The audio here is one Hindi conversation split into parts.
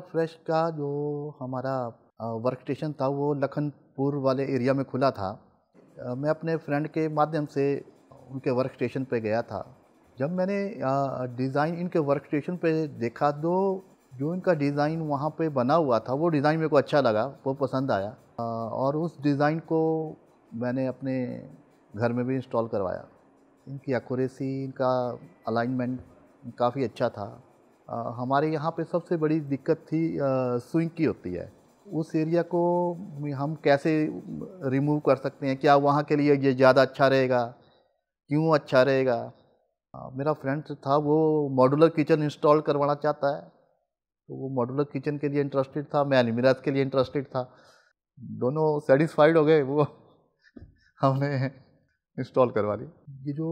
ऑफ फ्रेश का जो हमारा वर्क स्टेशन था वो लखनपुर वाले एरिया में खुला था मैं अपने फ्रेंड के माध्यम से उनके वर्क स्टेशन पर गया था जब मैंने डिज़ाइन इनके वर्क स्टेशन पर देखा तो जो इनका डिज़ाइन वहाँ पे बना हुआ था वो डिज़ाइन मेरे को अच्छा लगा वो पसंद आया और उस डिज़ाइन को मैंने अपने घर में भी इंस्टॉल करवाया इनकी एक्यूरेसी इनका अलाइनमेंट काफ़ी अच्छा था हमारे यहाँ पे सबसे बड़ी दिक्कत थी स्विंग की होती है उस एरिया को हम कैसे रिमूव कर सकते हैं क्या वहाँ के लिए ये ज़्यादा अच्छा रहेगा क्यों अच्छा रहेगा मेरा फ्रेंड था वो मॉडुलर किचन इंस्टॉल करवाना चाहता है तो वो मॉडुलर किचन के लिए इंटरेस्टेड था मैं अनिमिराज के लिए इंटरेस्टेड था दोनों सेटिस्फाइड हो गए वो हमने इंस्टॉल करवा ली ये जो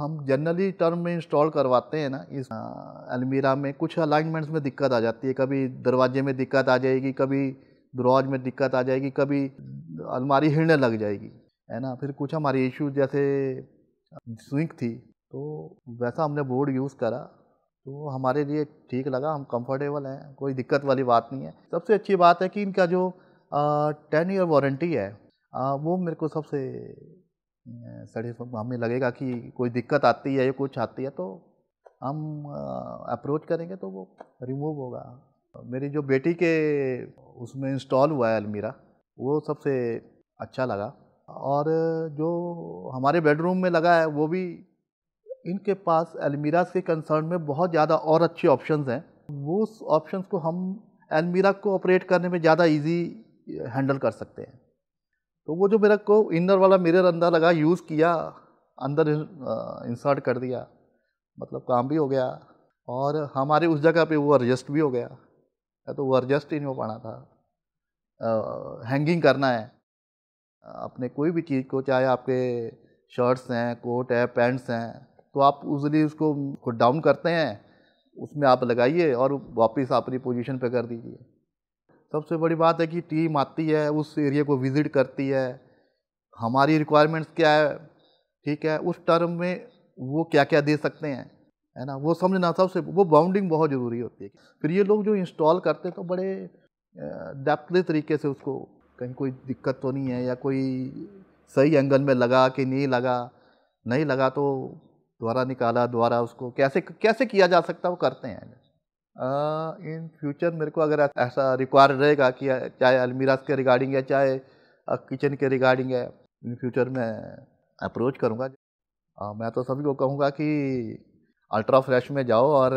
हम जनरली टर्म में इंस्टॉल करवाते हैं ना इस अलमीरा में कुछ अलाइनमेंट्स में दिक्कत आ जाती है कभी दरवाजे में दिक्कत आ जाएगी कभी दरवाज में दिक्कत आ जाएगी कभी अलमारी हिड़ने लग जाएगी है ना फिर कुछ हमारे इशू जैसे स्विंग थी तो वैसा हमने बोर्ड यूज़ करा तो हमारे लिए ठीक लगा हम कंफर्टेबल हैं कोई दिक्कत वाली बात नहीं है सबसे अच्छी बात है कि इनका जो टेन ईयर वारंटी है आ, वो मेरे को सबसे सड़े हमें लगेगा कि कोई दिक्कत आती है या कुछ आती है तो हम अप्रोच करेंगे तो वो रिमूव होगा मेरी जो बेटी के उसमें इंस्टॉल हुआ है अलमीरा वो सबसे अच्छा लगा और जो हमारे बेडरूम में लगा है वो भी इनके पास अलमीराज के कंसर्न में बहुत ज़्यादा और अच्छे ऑप्शंस हैं वो ऑप्शंस को हम अलमीरा को ऑपरेट करने में ज़्यादा इजी हैंडल कर सकते हैं तो वो जो मेरा को इनर वाला मिरर अंदर लगा यूज़ किया अंदर इंसर्ट कर दिया मतलब काम भी हो गया और हमारे उस जगह पे वो एडजस्ट भी हो गया या तो वो एडजस्ट ही नहीं हो पाना था आ, हैंगिंग करना है अपने कोई भी चीज़ को चाहे आपके शर्ट्स हैं कोट है पैंट्स हैं तो आप उजली उसको खुद डाउन करते हैं उसमें आप लगाइए और वापस अपनी पोजीशन पे कर दीजिए सबसे बड़ी बात है कि टीम आती है उस एरिया को विज़िट करती है हमारी रिक्वायरमेंट्स क्या है ठीक है उस टर्म में वो क्या क्या दे सकते हैं है ना वो समझना सबसे वो बाउंडिंग बहुत ज़रूरी होती है फिर ये लोग जो इंस्टॉल करते हैं तो बड़े डेप्थली तरीके से उसको कहीं कोई दिक्कत तो नहीं है या कोई सही एंगल में लगा कि नहीं लगा नहीं लगा तो द्वारा निकाला द्वारा उसको कैसे कैसे किया जा सकता वो करते हैं इन फ्यूचर मेरे को अगर ऐसा रिक्वायर रहेगा कि चाहे अलमीराज के रिगार्डिंग या चाहे किचन के रिगार्डिंग है इन फ्यूचर में अप्रोच करूँगा मैं तो सभी को कहूँगा कि अल्ट्रा फ्रेश में जाओ और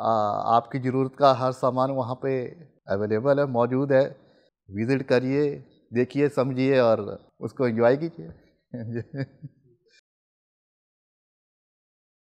आ, आपकी ज़रूरत का हर सामान वहाँ पे अवेलेबल है मौजूद है विज़िट करिए देखिए समझिए और उसको एंजॉय कीजिए